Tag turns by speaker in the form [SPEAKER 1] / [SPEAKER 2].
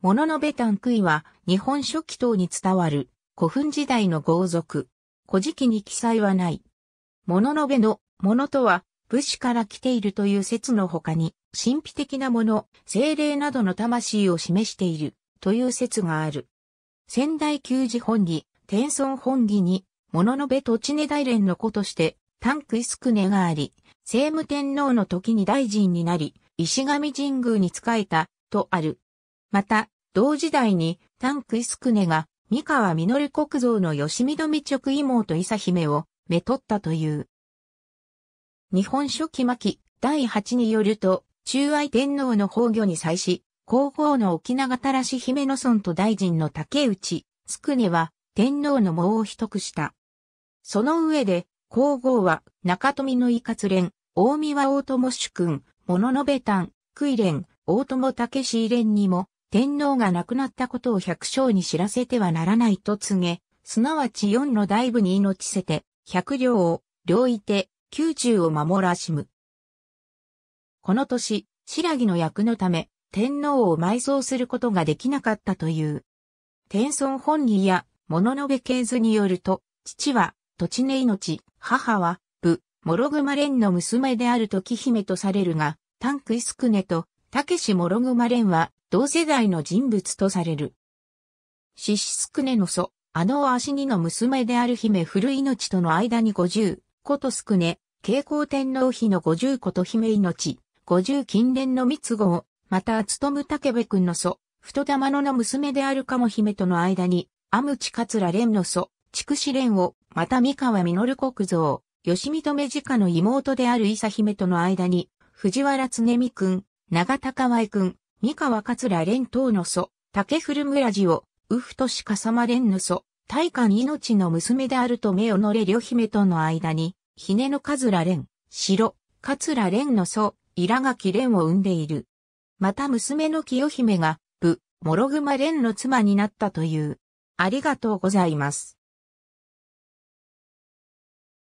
[SPEAKER 1] 物の部べたんくは、日本初期等に伝わる、古墳時代の豪族。古事記に記載はない。物の部の、ものとは、武士から来ているという説の他に、神秘的なもの、精霊などの魂を示している、という説がある。仙台旧寺本義、天孫本義に、物の部土と根大連の子として、ンクイスクネがあり、聖武天皇の時に大臣になり、石上神宮に仕えた、とある。また、同時代に、タンクイスクネが、三河実国造の吉見富直妹伊佐姫を、めとったという。日本書紀巻、第8によると、中愛天皇の崩御に際し、皇后の沖永たらし姫の村と大臣の竹内、スクネは、天皇の謀を秘匿した。その上で、皇后は、中富の伊か連、大宮大友主君、物延べたん、連、大友武士連にも、天皇が亡くなったことを百姓に知らせてはならないと告げ、すなわち四の大部に命せて、百両を、両いて、宮中を守らしむ。この年、白木の役のため、天皇を埋葬することができなかったという。天孫本義や、物のべ系図によると、父は、土地根命、母は、部、諸熊連の娘である時姫とされるが、タンクイスクネと、たけし諸熊連は、同世代の人物とされる。シシスクネの祖、あの足にの娘である姫古命との間に五十、ことすくね、慶光天皇妃の五十こと姫命、五十近連の三つ子を、またけ武く君の祖、太玉野の娘であるかも姫との間に、むちかつられ蓮の祖、筑紫蓮を、また三河実国像、吉見留直の妹である伊佐姫との間に、藤原み美君、長高いく君、三河桂連等の祖、竹古村寺を、ウフとしかさま連の祖、大官命の娘であると目を乗れ両姫との間に、ひねの桂連、白、桂連の祖、稲垣連を生んでいる。また娘の清姫が、部、諸熊連の妻になったという。ありがとうございます。